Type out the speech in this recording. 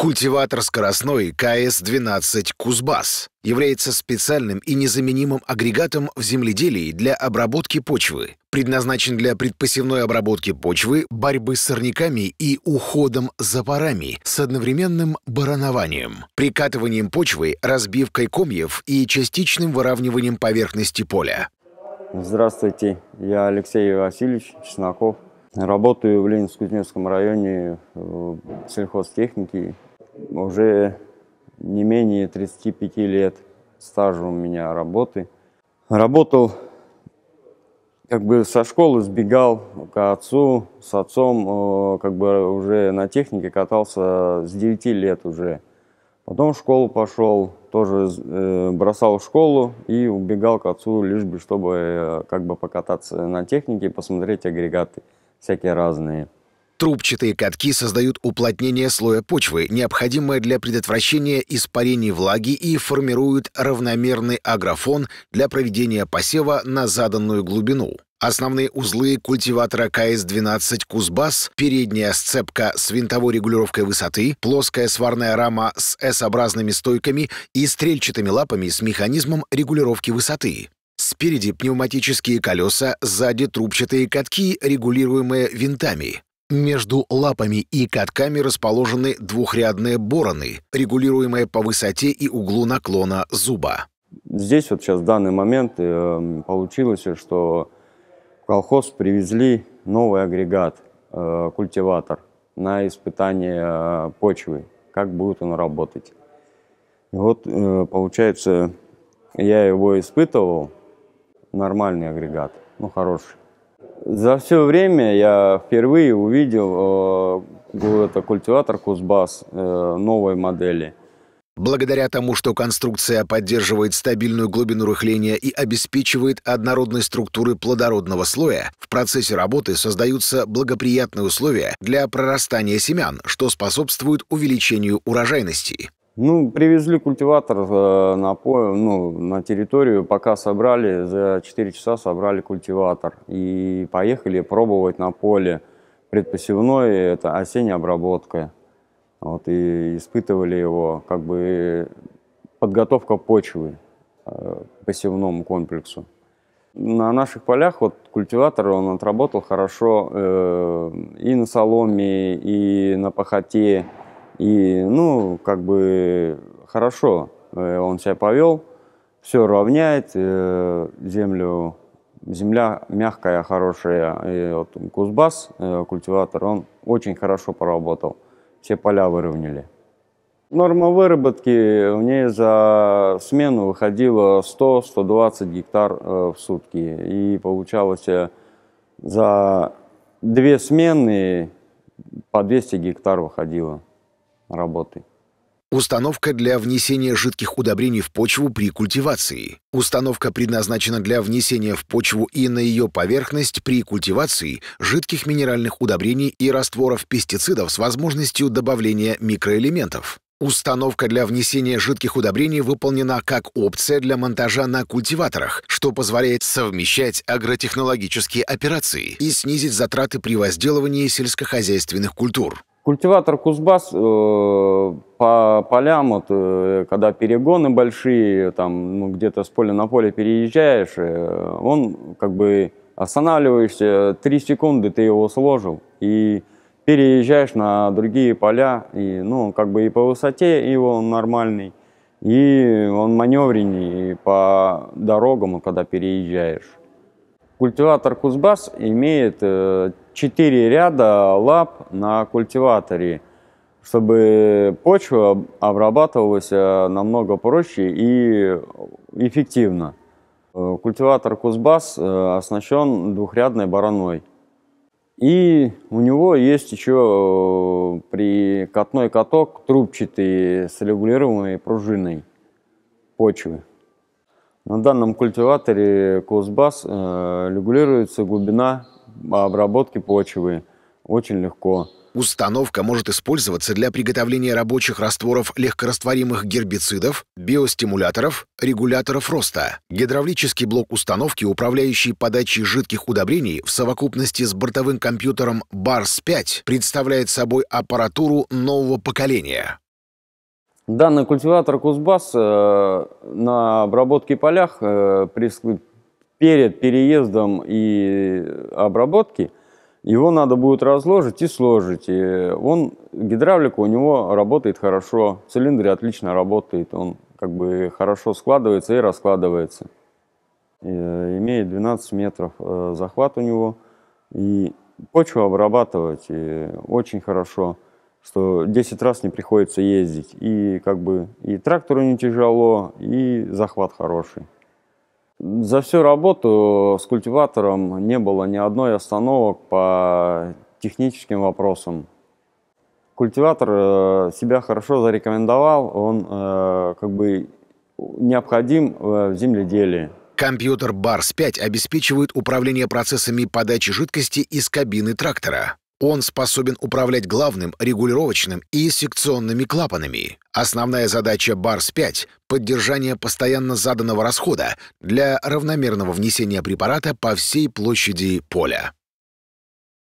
Культиватор скоростной КС-12 «Кузбасс» является специальным и незаменимым агрегатом в земледелии для обработки почвы, предназначен для предпосевной обработки почвы, борьбы с сорняками и уходом за парами с одновременным баранованием, прикатыванием почвы, разбивкой комьев и частичным выравниванием поверхности поля. Здравствуйте, я Алексей Васильевич Чесноков, Работаю в Ленинск-Кузнецком районе в э, сельхозтехнике уже не менее 35 лет стажа у меня работы. Работал, как бы со школы сбегал к отцу, с отцом э, как бы уже на технике катался с 9 лет уже. Потом в школу пошел, тоже э, бросал школу и убегал к отцу, лишь бы чтобы э, как бы покататься на технике, посмотреть агрегаты всякие разные. Трубчатые катки создают уплотнение слоя почвы, необходимое для предотвращения испарений влаги и формируют равномерный агрофон для проведения посева на заданную глубину. Основные узлы культиватора КС-12 «Кузбасс», передняя сцепка с винтовой регулировкой высоты, плоская сварная рама с S-образными стойками и стрельчатыми лапами с механизмом регулировки высоты. Спереди пневматические колеса, сзади трубчатые катки, регулируемые винтами. Между лапами и катками расположены двухрядные бороны, регулируемые по высоте и углу наклона зуба. Здесь вот сейчас в данный момент э, получилось, что в колхоз привезли новый агрегат, э, культиватор, на испытание э, почвы, как будет он работать. И вот получается, я его испытывал, нормальный агрегат, ну хороший. За все время я впервые увидел э, это культиватор Кузбас э, новой модели. Благодаря тому, что конструкция поддерживает стабильную глубину рыхления и обеспечивает однородность структуры плодородного слоя, в процессе работы создаются благоприятные условия для прорастания семян, что способствует увеличению урожайности. Ну, привезли культиватор э, на, по, ну, на территорию, пока собрали, за 4 часа собрали культиватор. И поехали пробовать на поле предпосевной, это осенняя обработка. Вот, и испытывали его, как бы подготовка почвы э, посевному комплексу. На наших полях вот культиватор он отработал хорошо э, и на соломе, и на пахоте, и, ну, как бы хорошо э, он себя повел, все равняет, э, землю, земля мягкая, хорошая. И вот Кузбасс, э, культиватор, он очень хорошо поработал, все поля выровняли. Норма выработки в ней за смену выходила 100-120 гектар в сутки. И получалось за две смены по 200 гектар выходило работы. Установка для внесения жидких удобрений в почву при культивации. Установка предназначена для внесения в почву и на ее поверхность при культивации жидких минеральных удобрений и растворов пестицидов с возможностью добавления микроэлементов. Установка для внесения жидких удобрений выполнена как опция для монтажа на культиваторах, что позволяет совмещать агротехнологические операции и снизить затраты при возделывании сельскохозяйственных культур. Культиватор Кузбас э, по полям, вот, э, когда перегоны большие, там, ну, где-то с поля на поле переезжаешь, э, он как бы останавливаешься, 3 секунды ты его сложил, и переезжаешь на другие поля, и, ну, как бы и по высоте его он нормальный, и он маневреннее по дорогам, когда переезжаешь. Культиватор Кузбас имеет э, 4 ряда лап на культиваторе, чтобы почва обрабатывалась э, намного проще и эффективно. Э, культиватор Кузбас э, оснащен двухрядной бараной. И у него есть еще прикатной каток трубчатый с регулируемой пружиной почвы. На данном культиваторе Кузбас регулируется глубина а обработки почвы очень легко. Установка может использоваться для приготовления рабочих растворов легкорастворимых гербицидов, биостимуляторов, регуляторов роста. Гидравлический блок установки, управляющий подачей жидких удобрений в совокупности с бортовым компьютером BARS-5, представляет собой аппаратуру нового поколения. Данный культиватор Кузбасс э, на обработке полях э, при перед переездом и обработки его надо будет разложить и сложить. И он, гидравлика у него работает хорошо, цилиндры отлично работают, он как бы хорошо складывается и раскладывается. И, э, имеет 12 метров э, захват у него, и почву обрабатывать и очень хорошо, что 10 раз не приходится ездить. И как бы и трактору не тяжело, и захват хороший. За всю работу с культиватором не было ни одной остановок по техническим вопросам. Культиватор э, себя хорошо зарекомендовал, он э, как бы необходим э, в земледелии. Компьютер Барс-5 обеспечивает управление процессами подачи жидкости из кабины трактора. Он способен управлять главным, регулировочным и секционными клапанами. Основная задача БАРС-5 — поддержание постоянно заданного расхода для равномерного внесения препарата по всей площади поля.